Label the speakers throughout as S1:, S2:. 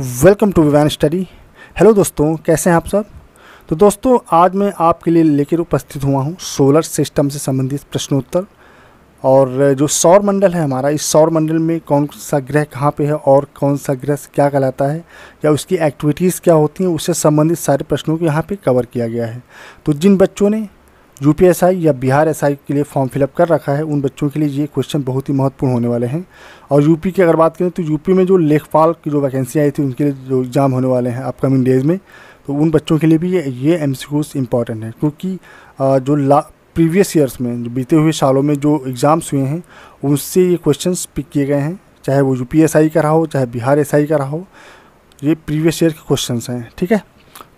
S1: welcome to Vivan study hello दोस्तों कैसे हैं आप सब तो दोस्तों आज मैं आपके लिए लेकर उपस्थित हुआ हूं सोलर सिस्टम से संबंधित प्रश्नोत्तर और जो सौर मंडल है हमारा इस सौर मंडल में कौन सा ग्रह कहाँ पे है और कौन सा ग्रह क्या कहलाता है या उसकी एक्टिविटीज़ क्या होती हैं उससे संबंधित सारे प्रश्नों को यहाँ पे कवर किया गया है तो जिन बच्चों ने यू पी एस आई या बिहार एस आई के लिए फॉर्म फिलअप कर रखा है उन बच्चों के लिए ये क्वेश्चन बहुत ही महत्वपूर्ण होने वाले हैं और यूपी की अगर बात करें तो यूपी में जो लेखपाल की जो वैकेंसी आई थी उनके लिए जो एग्ज़ाम होने वाले हैं अपकमिंग डेज में तो उन बच्चों के लिए भी ये ये एम इंपॉर्टेंट है क्योंकि जो ला प्रीवियस ईयर्स में जो बीते हुए सालों में जो एग्ज़ाम्स हुए हैं उनसे ये क्वेश्चन पिक किए गए हैं चाहे वो यू का रहा हो चाहे बिहार एस का रहा हो ये प्रीवियस ईयर के क्वेश्चन हैं ठीक है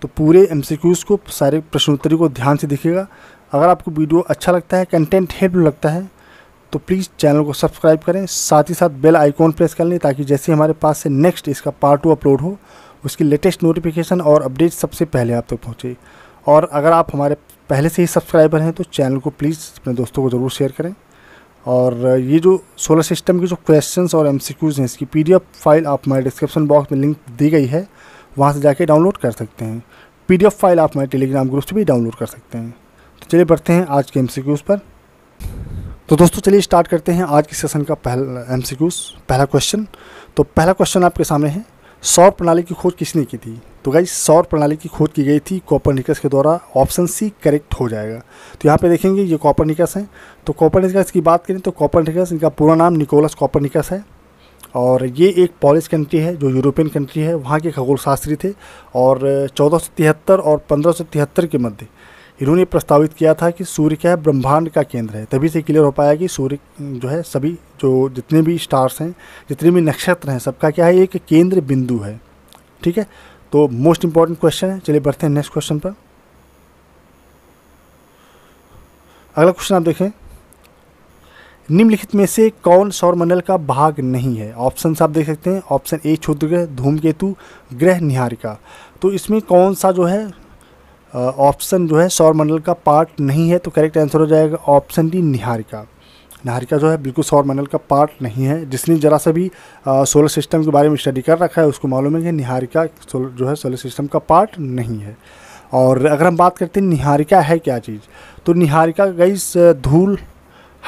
S1: तो पूरे एम को सारे प्रश्नोत्तरी को ध्यान से देखिएगा अगर आपको वीडियो अच्छा लगता है कंटेंट हेल्पफुल लगता है तो प्लीज़ चैनल को सब्सक्राइब करें साथ ही साथ बेल आइकॉन प्रेस कर लें ताकि जैसे हमारे पास से नेक्स्ट इसका पार्ट टू अपलोड हो उसकी लेटेस्ट नोटिफिकेशन और अपडेट सबसे पहले आप तक तो पहुँचे और अगर आप हमारे पहले से ही सब्सक्राइबर हैं तो चैनल को प्लीज़ अपने दोस्तों को ज़रूर शेयर करें और ये जो सोलर सिस्टम के जो क्वेश्चंस और एमसीक्यूज़ हैं इसकी पीडीएफ फाइल आप हमारे डिस्क्रिप्शन बॉक्स में लिंक दी गई है वहाँ से जाके डाउनलोड कर सकते हैं पीडीएफ फाइल आप हमारे टेलीग्राम ग्रुप से भी डाउनलोड कर सकते हैं तो चलिए बढ़ते हैं आज के एम पर तो दोस्तों चलिए स्टार्ट करते हैं आज के सेशन का पहला एम पहला क्वेश्चन तो पहला क्वेश्चन आपके सामने है सौर प्रणाली की खोज किसने की थी तो गाइस सौर प्रणाली की खोज की गई थी कॉपर निकस के द्वारा ऑप्शन सी करेक्ट हो जाएगा तो यहाँ पे देखेंगे ये कॉपर निकस हैं तो कॉपर निकस की बात करें तो कॉपर निकस इनका पूरा नाम निकोलस कॉपर निकस है और ये एक पॉलिश कंट्री है जो यूरोपियन कंट्री है वहाँ के खगोल शास्त्री थे और चौदह और पंद्रह के मध्य इन्होंने प्रस्तावित किया था कि सूर्य क्या है ब्रह्मांड का केंद्र है तभी से क्लियर हो पाया कि सूर्य जो है सभी जो जितने भी स्टार्स हैं जितने भी नक्षत्र हैं सबका क्या है एक केंद्र बिंदु है ठीक है तो मोस्ट इंपॉर्टेंट क्वेश्चन है चलिए बढ़ते हैं नेक्स्ट क्वेश्चन पर अगला क्वेश्चन आप देखें निम्नलिखित में से कौन सौरमंडल का भाग नहीं है ऑप्शन आप देख सकते हैं ऑप्शन ए क्षुद्र ग्रह धूमकेतु ग्रह निहारिका तो इसमें कौन सा जो है ऑप्शन जो है सौरमंडल का पार्ट नहीं है तो करेक्ट आंसर हो जाएगा ऑप्शन डी निहारिका निहारिका जो है बिल्कुल सौर मंडल का पार्ट नहीं है जिसने जरा सा भी सोलर सिस्टम के बारे में स्टडी कर रखा है उसको मालूम है कि निहारिका जो है सोलर सिस्टम का पार्ट नहीं है और अगर हम बात करते हैं निहारिका है क्या चीज़ तो निहारिका गैस धूल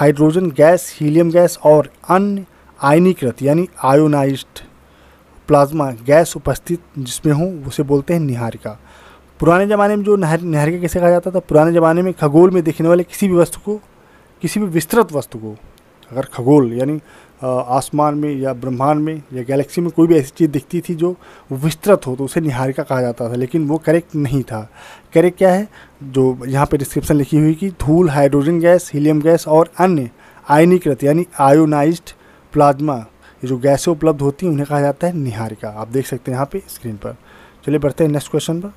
S1: हाइड्रोजन गैस हीलियम गैस और अन्य आयनीकृत यानी आयोनाइज प्लाज्मा गैस उपस्थित जिसमें हो उसे बोलते हैं निहारिका पुराने ज़माने में जो नहर के किसे कहा जाता था तो पुराने ज़माने में खगोल में दिखने वाले किसी भी वस्तु को किसी भी विस्तृत वस्तु को अगर खगोल यानी आसमान में या ब्रह्मांड में या गैलेक्सी में कोई भी ऐसी चीज़ दिखती थी जो विस्तृत हो तो उसे निहारिका कहा जाता था लेकिन वो करेक्ट नहीं था करेक्ट क्या है जो यहाँ पे डिस्क्रिप्शन लिखी हुई कि धूल हाइड्रोजन गैस हीलियम गैस और अन्य आयनीकृत यानी आयोनाइज्ड प्लाज्मा ये जो गैसें उपलब्ध होती हैं उन्हें कहा जाता है निहारिका आप देख सकते हैं यहाँ पर स्क्रीन पर चलिए बढ़ते हैं नेक्स्ट क्वेश्चन पर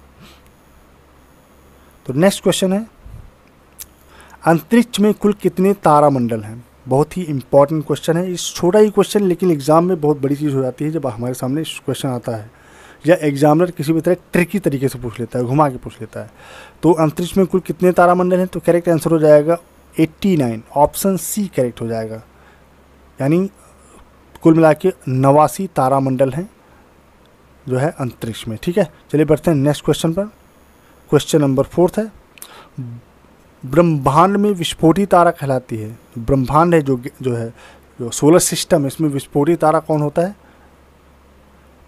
S1: तो नेक्स्ट क्वेश्चन है अंतरिक्ष में कुल कितने तारामंडल हैं बहुत ही इंपॉर्टेंट क्वेश्चन है इस छोटा ही क्वेश्चन लेकिन एग्ज़ाम में बहुत बड़ी चीज़ हो जाती है जब हमारे सामने इस क्वेश्चन आता है या एग्जामिनर किसी भी तरह ट्रिकी तरीके से पूछ लेता है घुमा के पूछ लेता है तो अंतरिक्ष में कुल कितने तारामंडल हैं तो करेक्ट आंसर हो जाएगा 89 ऑप्शन सी करेक्ट हो जाएगा यानी कुल मिला के नवासी तारामंडल हैं जो है अंतरिक्ष में ठीक है चलिए बढ़ते हैं नेक्स्ट क्वेश्चन पर क्वेश्चन नंबर फोर्थ है ब्रह्मांड में विस्फोटी तारा कहलाती है ब्रह्मांड है जो जो है जो सोलर सिस्टम इसमें विस्फोटी तारा कौन होता है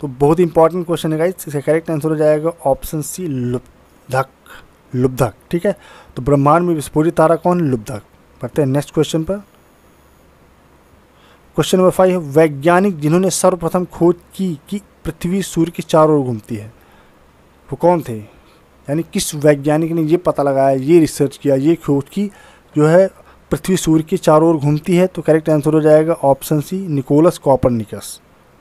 S1: तो बहुत इंपॉर्टेंट क्वेश्चन है गाइस इसका करेक्ट आंसर हो जाएगा ऑप्शन सी लुब्धक लुब्धक ठीक है तो ब्रह्मांड में विस्फोटी तारा कौन लुब्धक पढ़ते हैं नेक्स्ट क्वेश्चन पर क्वेश्चन नंबर फाइव है वैज्ञानिक जिन्होंने सर्वप्रथम खोज की कि पृथ्वी सूर्य के चारों ओर घूमती है वो कौन थे यानी किस वैज्ञानिक ने ये पता लगाया ये रिसर्च किया ये खोज की जो है पृथ्वी सूर्य के चारों ओर घूमती है तो करेक्ट आंसर हो जाएगा ऑप्शन सी निकोलस निकस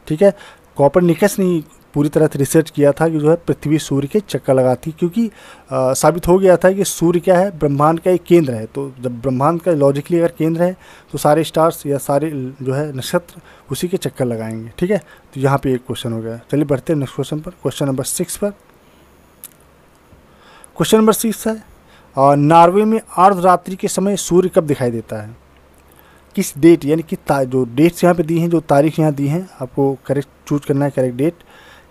S1: ठीक है कॉपर निकस ने पूरी तरह से रिसर्च किया था कि जो है पृथ्वी सूर्य के चक्कर लगाती क्योंकि आ, साबित हो गया था कि सूर्य क्या है ब्रह्मांड का एक केंद्र है तो जब ब्रह्मांड का लॉजिकली अगर केंद्र है तो सारे स्टार्स या सारे जो है नक्षत्र उसी के चक्कर लगाएंगे ठीक है तो यहाँ पे एक क्वेश्चन हो गया चलिए बढ़ते हैं नेक्स्ट क्वेश्चन पर क्वेश्चन नंबर सिक्स पर क्वेश्चन नंबर सिक्स है और नॉर्वे में अर्धरात्रि के समय सूर्य कब दिखाई देता है किस डेट यानी कि जो डेट्स यहाँ पे दी हैं जो तारीख यहाँ दी हैं आपको करेक्ट चूज करना है करेक्ट डेट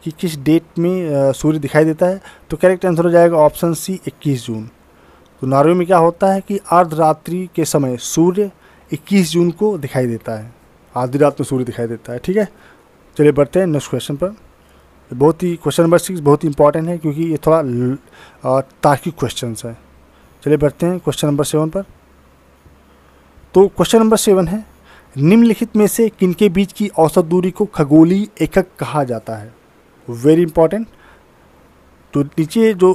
S1: कि किस डेट में सूर्य दिखाई देता है तो करेक्ट आंसर हो जाएगा ऑप्शन सी 21 जून तो नॉर्वे में क्या होता है कि अर्धरात्रि के समय सूर्य 21 जून को दिखाई देता है आधी रात में सूर्य दिखाई देता है ठीक है चलिए बढ़ते हैं नेक्स्ट क्वेश्चन पर बहुत ही क्वेश्चन नंबर सिक्स बहुत ही इंपॉर्टेंट है क्योंकि ये थोड़ा तार्किक क्वेश्चन है चलिए बढ़ते हैं क्वेश्चन नंबर सेवन पर तो क्वेश्चन नंबर सेवन है निम्नलिखित में से किनके बीच की औसत दूरी को खगोली एकक कहा जाता है वेरी इंपॉर्टेंट तो नीचे जो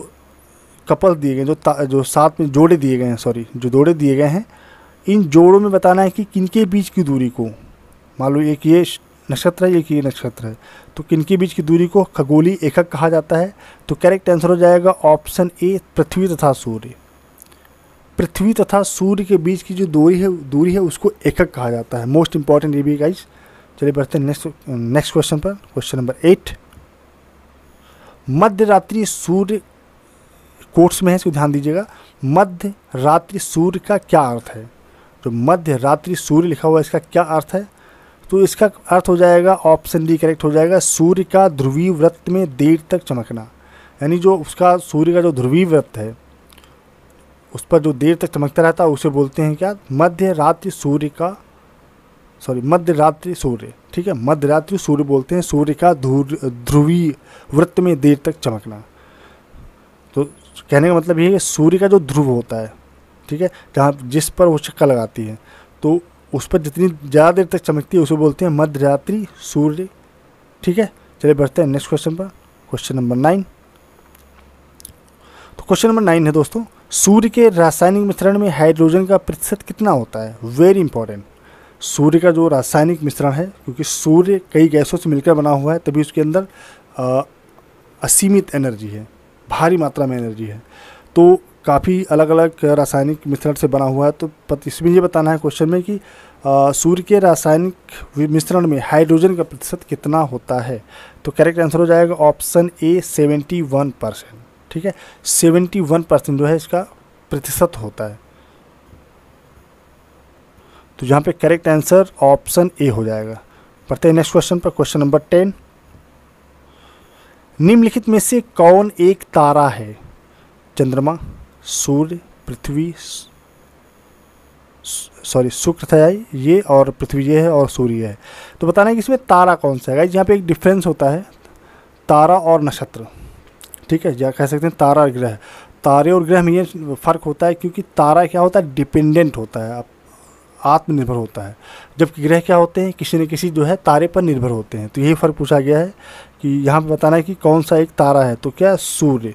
S1: कपल दिए गए जो जो साथ में जोड़े दिए गए हैं सॉरी जो जोड़े दिए गए हैं इन जोड़ों में बताना है कि किनके बीच की दूरी को मान लो एक ये नक्षत्र है एक ये नक्षत्र है तो किनके बीच की दूरी को खगोली एकक कहा जाता है तो करेक्ट आंसर हो जाएगा ऑप्शन ए पृथ्वी तथा सूर्य पृथ्वी तथा सूर्य के बीच की जो दूरी है दूरी है उसको एकक कहा जाता है मोस्ट इंपॉर्टेंट ये भी गाइज चलिए बढ़ते हैं नेक्स्ट नेक्स्ट क्वेश्चन पर क्वेश्चन नंबर एट मध्य रात्रि सूर्य कोर्ट्स में है इसको ध्यान दीजिएगा मध्य रात्रि सूर्य का क्या अर्थ है जो तो मध्य रात्रि सूर्य लिखा हुआ है इसका क्या अर्थ है तो इसका अर्थ हो जाएगा ऑप्शन डी करेक्ट हो जाएगा सूर्य का ध्रुवीय व्रत में देर तक चमकना यानी जो उसका सूर्य का जो ध्रुवीय व्रत है उस पर जो देर तक चमकता रहता है उसे बोलते हैं क्या मध्य रात्रि सूर्य का सॉरी मध्य रात्रि सूर्य ठीक है मध्य रात्रि सूर्य बोलते हैं सूर्य का ध्रुवीय व्रत में देर तक चमकना तो कहने का मतलब ये है कि सूर्य का जो ध्रुव होता है ठीक है जहाँ जिस पर वो चक्का लगाती है तो उस पर जितनी ज़्यादा देर तक चमकती है उसे बोलते हैं मध्य रात्रि सूर्य ठीक है चलिए बढ़ते हैं नेक्स्ट क्वेश्चन पर क्वेश्चन नंबर नाइन तो क्वेश्चन नंबर नाइन है दोस्तों सूर्य के रासायनिक मिश्रण में हाइड्रोजन का प्रतिशत कितना होता है वेरी इंपॉर्टेंट सूर्य का जो रासायनिक मिश्रण है क्योंकि सूर्य कई गैसों से मिलकर बना हुआ है तभी उसके अंदर असीमित एनर्जी है भारी मात्रा में एनर्जी है तो काफ़ी अलग अलग रासायनिक मिश्रण से बना हुआ है तो इसमें ये बताना है क्वेश्चन में कि सूर्य के रासायनिक मिश्रण में हाइड्रोजन का प्रतिशत कितना होता है तो करेक्ट आंसर हो जाएगा option A seventy one percent ठीक है सेवेंटी वन परसेंट जो है इसका प्रतिशत होता है तो यहाँ पे करेक्ट आंसर ऑप्शन ए हो जाएगा पढ़ते हैं नेक्स्ट क्वेश्चन पर क्वेश्चन नंबर टेन निम्नलिखित में से कौन एक तारा है चंद्रमा सूर्य पृथ्वी सॉरी शुक्र था ये और पृथ्वी ये है और सूर्य है तो बताना है कि इसमें तारा कौन सा है यहाँ पे एक डिफरेंस होता है तारा और नक्षत्र ठीक है या कह सकते हैं तारा और ग्रह तारे और ग्रह में ये फ़र्क होता है क्योंकि तारा क्या होता है डिपेंडेंट होता है आत्मनिर्भर होता है जबकि ग्रह क्या होते हैं किसी न किसी जो है तारे पर निर्भर होते हैं तो यही फ़र्क पूछा गया है कि यहाँ पर बताना है कि कौन सा एक तारा है तो क्या सूर्य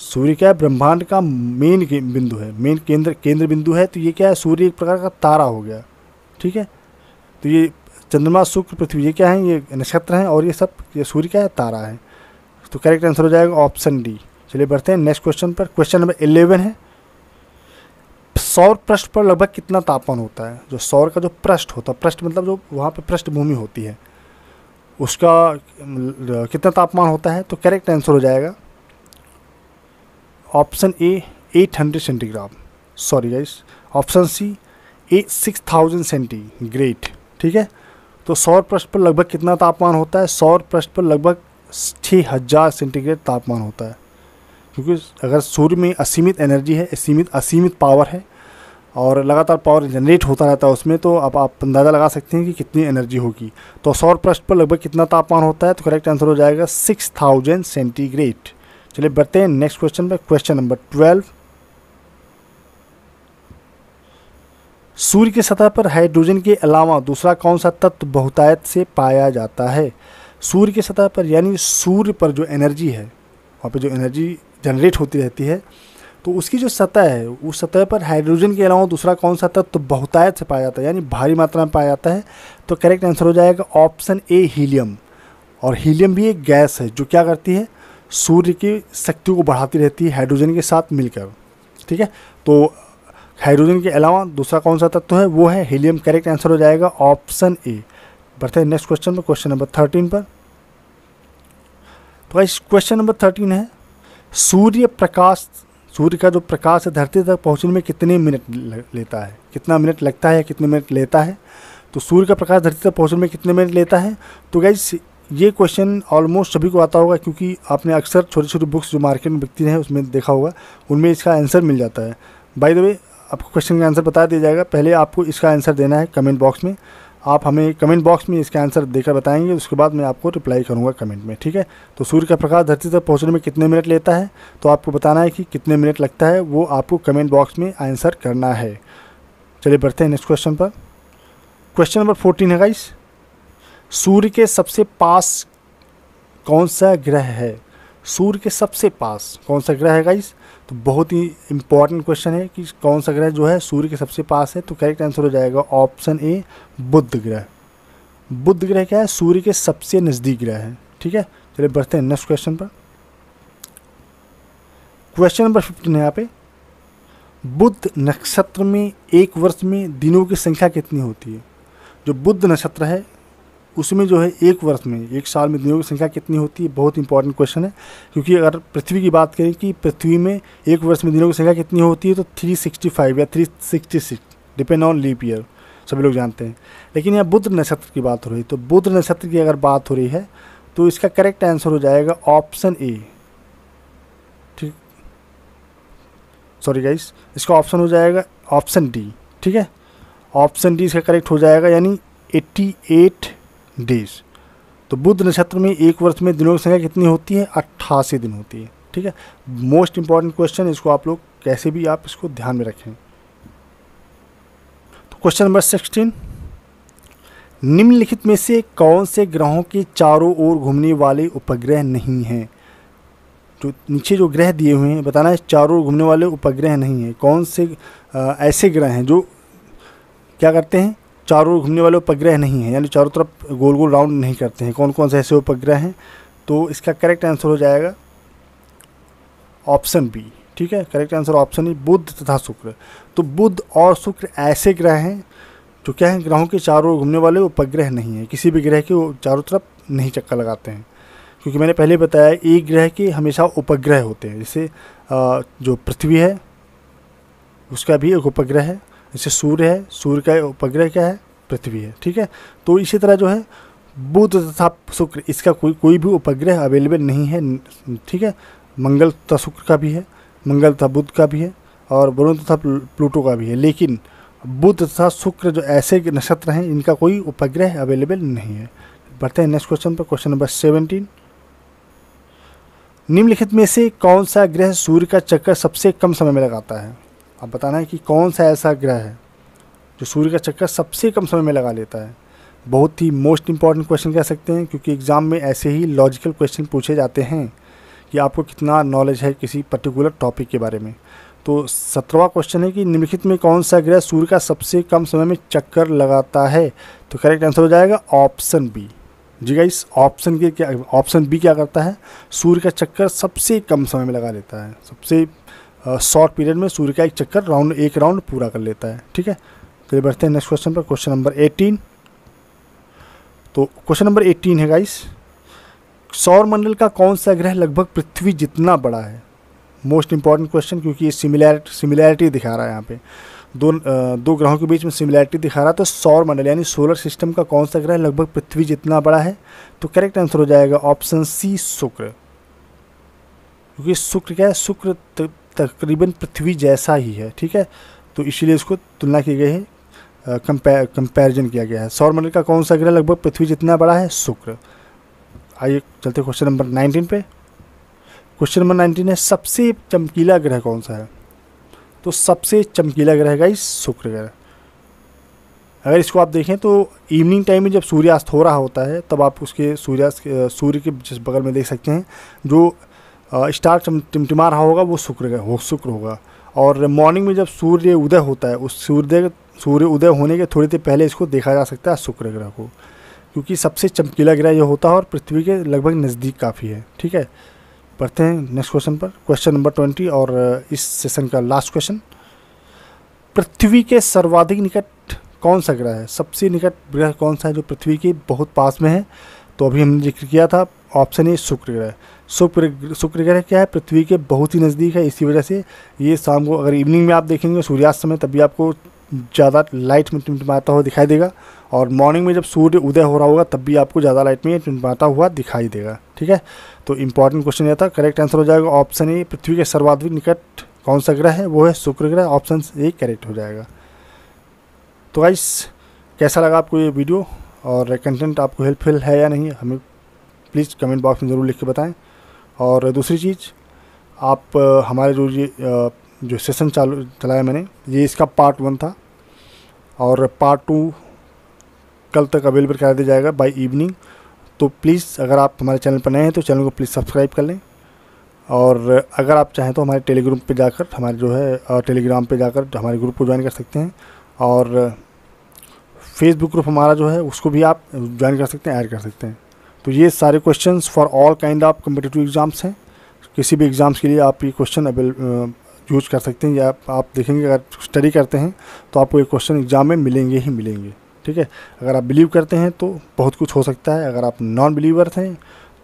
S1: सूर्य क्या है ब्रह्मांड का मेन बिंदु है मेन केंद्र केंद्र बिंदु है तो ये क्या है सूर्य एक प्रकार का तारा हो गया ठीक है तो ये चंद्रमा शुक्र पृथ्वी ये क्या है ये नक्षत्र हैं और ये सब ये सूर्य क्या है तारा है तो करेक्ट आंसर हो जाएगा ऑप्शन डी चलिए बढ़ते हैं नेक्स्ट क्वेश्चन पर क्वेश्चन नंबर इलेवन है सौर पृष्ठ पर लगभग कितना तापमान होता है जो सौर का जो पृष्ठ होता है पृष्ठ मतलब जो वहाँ पर पृष्ठभूमि होती है उसका कितना तापमान होता है तो करेक्ट आंसर हो जाएगा option A 800 centigram sorry guys option C A 6000 centigrade ठीक है तो सौर पृष्ठ पर लगभग कितना तापमान होता है सौर पृष्ठ पर लगभग छः हज़ार सेंटीग्रेड तापमान होता है क्योंकि अगर सूर्य में असीमित एनर्जी है असीमित असीमित पावर है और लगातार पावर जनरेट होता रहता है उसमें तो अब आप अंदाज़ा लगा सकते हैं कि कितनी एनर्जी होगी तो सौर पृष्ठ पर लगभग कितना तापमान होता है तो करेक्ट आंसर हो जाएगा सिक्स थाउजेंड सेंटीग्रेड चलिए बढ़ते हैं नेक्स्ट क्वेश्चन पे क्वेश्चन नंबर ट्वेल्व सूर्य की सतह पर हाइड्रोजन के अलावा दूसरा कौन सा तत्व बहुतायत से पाया जाता है सूर्य की सतह पर यानी सूर्य पर जो एनर्जी है वहाँ पर जो एनर्जी जनरेट होती रहती है तो उसकी जो सतह है उस सतह पर हाइड्रोजन के अलावा दूसरा कौन सा तत्व तो बहुतायत से पाया जाता है यानी भारी मात्रा में पाया जाता है तो करेक्ट आंसर हो जाएगा ऑप्शन ए हीलियम और हीलियम भी एक गैस है जो क्या करती है सूर्य की शक्ति को बढ़ाती रहती है हाइड्रोजन के साथ मिलकर ठीक है तो हाइड्रोजन के अलावा दूसरा कौन सा तत्व है वो है हीलियम करेक्ट आंसर हो जाएगा ऑप्शन ए बढ़ते हैं नेक्स्ट क्वेश्चन पर क्वेश्चन नंबर थर्टीन पर तो इस क्वेश्चन नंबर थर्टीन है सूर्य प्रकाश सूर्य का जो प्रकाश है धरती तक पहुंचने में कितने मिनट लेता है कितना मिनट लगता है कितने मिनट लेता है तो सूर्य का प्रकाश धरती तक पहुंचने में कितने मिनट लेता है तो गाइज ये क्वेश्चन ऑलमोस्ट सभी को आता होगा क्योंकि आपने अक्सर छोटी छोटी बुक्स जो मार्केट में बिकती हैं उसमें देखा होगा उनमें इसका आंसर मिल जाता है बाय द वे आपको क्वेश्चन का आंसर बता दिया जाएगा पहले आपको इसका आंसर देना है कमेंट बॉक्स में आप हमें कमेंट बॉक्स में इसका आंसर देकर बताएंगे उसके बाद मैं आपको रिप्लाई करूँगा कमेंट में ठीक है तो सूर्य का प्रकाश धरती तक पहुँचने में कितने मिनट लेता है तो आपको बताना है कि कितने मिनट लगता है वो आपको कमेंट बॉक्स में आंसर करना है चलिए बढ़ते हैं नेक्स्ट क्वेश्चन पर क्वेश्चन नंबर फोर्टीन है गाइस सूर्य के सबसे पास कौन सा ग्रह है सूर्य के सबसे पास कौन सा ग्रह है गाइस तो बहुत ही इंपॉर्टेंट क्वेश्चन है कि कौन सा ग्रह जो है सूर्य के सबसे पास है तो करेक्ट आंसर हो जाएगा ऑप्शन ए बुद्ध ग्रह बुद्ध ग्रह क्या है सूर्य के सबसे नज़दीक ग्रह है ठीक है चलिए बढ़ते हैं नेक्स्ट क्वेश्चन पर क्वेश्चन नंबर फिफ्टीन है यहाँ पे बुद्ध नक्षत्र में एक वर्ष में दिनों की संख्या कितनी होती है जो बुद्ध नक्षत्र है उसमें जो है एक वर्ष में एक साल में दिनों की संख्या कितनी होती है बहुत इंपॉर्टेंट क्वेश्चन है क्योंकि अगर पृथ्वी की बात करें कि पृथ्वी में एक वर्ष में दिनों की संख्या कितनी होती है तो 365 या 366 डिपेंड ऑन लीप ईयर सभी लोग जानते हैं लेकिन यहाँ बुद्ध नक्षत्र की बात हो रही है तो बुद्ध नक्षत्र की अगर बात हो रही है तो इसका करेक्ट आंसर हो जाएगा ऑप्शन ए ठीक सॉरी गाइस इसका ऑप्शन हो जाएगा ऑप्शन डी ठीक है ऑप्शन डी इसका करेक्ट हो जाएगा यानी एट्टी एट डेज तो बुद्ध नक्षत्र में एक वर्ष में दिनों की संख्या कितनी होती है अट्ठासी दिन होती है ठीक है मोस्ट इंपॉर्टेंट क्वेश्चन इसको आप लोग कैसे भी आप इसको ध्यान में रखें तो क्वेश्चन नंबर सिक्सटीन निम्नलिखित में से कौन से ग्रहों के चारों ओर घूमने वाले उपग्रह नहीं हैं जो नीचे जो ग्रह दिए हुए हैं बताना है चारों ओर घूमने वाले उपग्रह नहीं हैं कौन से आ, ऐसे ग्रह हैं जो क्या करते हैं चारों ओर घूमने वाले उपग्रह नहीं हैं यानी चारों तरफ गोल गोल राउंड नहीं करते हैं कौन कौन से ऐसे उपग्रह हैं तो इसका करेक्ट आंसर हो जाएगा ऑप्शन बी ठीक है करेक्ट आंसर ऑप्शन ही बुद्ध तथा शुक्र तो बुद्ध और शुक्र ऐसे ग्रह हैं जो क्या है ग्रहों के चारों ओर घूमने वाले उपग्रह नहीं हैं किसी भी ग्रह के वो चारों तरफ नहीं चक्कर लगाते हैं क्योंकि मैंने पहले बताया एक ग्रह के हमेशा उपग्रह होते हैं जैसे जो पृथ्वी है उसका भी एक उपग्रह है जैसे सूर्य है सूर्य का उपग्रह क्या है पृथ्वी है ठीक है तो इसी तरह जो है बुध तथा शुक्र इसका कोई कोई भी उपग्रह अवेलेबल नहीं है ठीक है मंगल तथा शुक्र का भी है मंगल तथा बुध का भी है और वरुण तथा प्लूटो का भी है लेकिन बुध तथा शुक्र जो ऐसे नक्षत्र हैं इनका कोई उपग्रह अवेलेबल नहीं है बढ़ते हैं नेक्स्ट क्वेश्चन पर क्वेश्चन नंबर सेवनटीन निम्नलिखित में से कौन सा ग्रह सूर्य का चक्कर सबसे कम समय में लगाता है अब बताना है कि कौन सा ऐसा ग्रह है जो सूर्य का चक्कर सबसे कम समय में लगा लेता है बहुत ही मोस्ट इंपॉर्टेंट क्वेश्चन कह सकते हैं क्योंकि एग्ज़ाम में ऐसे ही लॉजिकल क्वेश्चन पूछे जाते हैं कि आपको कितना नॉलेज है किसी पर्टिकुलर टॉपिक के बारे में तो सत्रहवा क्वेश्चन है कि निम्नलिखित में कौन सा ग्रह सूर्य का सबसे कम समय में चक्कर लगाता है तो करेक्ट आंसर हो जाएगा ऑप्शन बी जी इस ऑप्शन के क्या ऑप्शन बी क्या करता है सूर्य का चक्कर सबसे कम समय में लगा लेता है सबसे शॉर्ट पीरियड में सूर्य का एक चक्कर राउंड एक राउंड पूरा कर लेता है ठीक है चलिए तो बढ़ते हैं नेक्स्ट क्वेश्चन पर क्वेश्चन नंबर एटीन तो क्वेश्चन नंबर एटीन है गाइस सौरमंडल का कौन सा ग्रह लगभग पृथ्वी जितना बड़ा है मोस्ट इंपॉर्टेंट क्वेश्चन क्योंकि ये सिमिलैरिटी सिमिलैरिटी दिखा रहा है यहाँ पे दो दो ग्रहों के बीच में सिमिलैरिटी दिखा रहा है तो सौर मंडल यानी सोलर सिस्टम का कौन सा ग्रह लगभग पृथ्वी जितना बड़ा है तो करेक्ट आंसर हो जाएगा ऑप्शन सी शुक्र क्योंकि शुक्र क्या है शुक्र तकरीबन पृथ्वी जैसा ही है ठीक है तो इसीलिए इसको तुलना की गई है कंपे कंपेरिजन किया गया है सौरमंडल का कौन सा ग्रह लगभग पृथ्वी जितना बड़ा है शुक्र आइए चलते क्वेश्चन नंबर नाइनटीन पे क्वेश्चन नंबर नाइनटीन है सबसे चमकीला ग्रह कौन सा है तो सबसे चमकीला ग्रह गाइस शुक्र ग्रह अगर इसको आप देखें तो इवनिंग टाइम में जब सूर्यास्त हो रहा होता है तब आप उसके सूर्यास्त सूर्य के जिस बगल में देख सकते हैं जो स्टार टिमटिमा रहा होगा वो शुक्र हो शुक्र होगा और मॉर्निंग में जब सूर्य उदय होता है उस सूर्य सूर्य उदय होने के थोड़ी देर पहले इसको देखा जा सकता है शुक्र ग्रह को क्योंकि सबसे चमकीला ग्रह यह होता है और पृथ्वी के लगभग नज़दीक काफ़ी है ठीक है पढ़ते हैं नेक्स्ट क्वेश्चन पर क्वेश्चन नंबर ट्वेंटी और इस सेशन का लास्ट क्वेश्चन पृथ्वी के सर्वाधिक निकट कौन सा ग्रह है सबसे निकट ग्रह कौन सा है जो पृथ्वी के बहुत पास में है तो अभी हमने जिक्र किया था ऑप्शन ए शुक्र ग्रह शुक्र शुक्र ग्रह क्या है पृथ्वी के बहुत ही नज़दीक है इसी वजह से ये शाम को अगर इवनिंग में आप देखेंगे सूर्यास्त समय तभी आपको ज़्यादा लाइट में टिमटिमाता हुआ दिखाई देगा और मॉर्निंग में जब सूर्य उदय हो रहा होगा तब भी आपको ज़्यादा लाइट में टिमटिमाता हुआ दिखाई देगा ठीक है तो इंपॉर्टेंट क्वेश्चन यह था करेक्ट आंसर हो जाएगा ऑप्शन ए पृथ्वी के सर्वाधिक निकट कौन सा ग्रह है वो है शुक्र ग्रह ऑप्शन ए करेक्ट हो जाएगा तो गाइस कैसा लगा आपको ये वीडियो और कंटेंट आपको हेल्पफुल है या नहीं हमें प्लीज़ कमेंट बॉक्स में ज़रूर लिख के बताएँ और दूसरी चीज़ आप हमारे जो ये जो सेशन चालू चलाया मैंने ये इसका पार्ट वन था और पार्ट टू कल तक अवेलेबल करा दिया जाएगा बाय इवनिंग तो प्लीज़ अगर आप हमारे चैनल पर नए हैं तो चैनल को प्लीज़ सब्सक्राइब कर लें और अगर आप चाहें तो हमारे टेलीग्राम पे जाकर हमारे जो है टेलीग्राम पे जाकर हमारे ग्रुप को ज्वाइन कर सकते हैं और फेसबुक ग्रुप हमारा जो है उसको भी आप ज्वाइन कर सकते हैं ऐड कर सकते हैं तो ये सारे questions for all kind of competitive exams हैं किसी भी एग्ज़ाम्स के लिए आप ये क्वेश्चन यूज कर सकते हैं या आप देखेंगे अगर स्टडी करते हैं तो आपको ये क्वेश्चन एग्ज़ाम में मिलेंगे ही मिलेंगे ठीक है अगर आप बिलीव करते हैं तो बहुत कुछ हो सकता है अगर आप नॉन बिलीवर हैं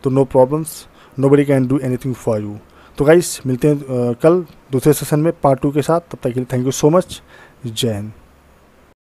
S1: तो no problems nobody can do anything for you तो गाइस मिलते हैं कल दूसरे सेशन में पार्ट टू के साथ तब तक के लिए थैंक यू सो मच जय हिंद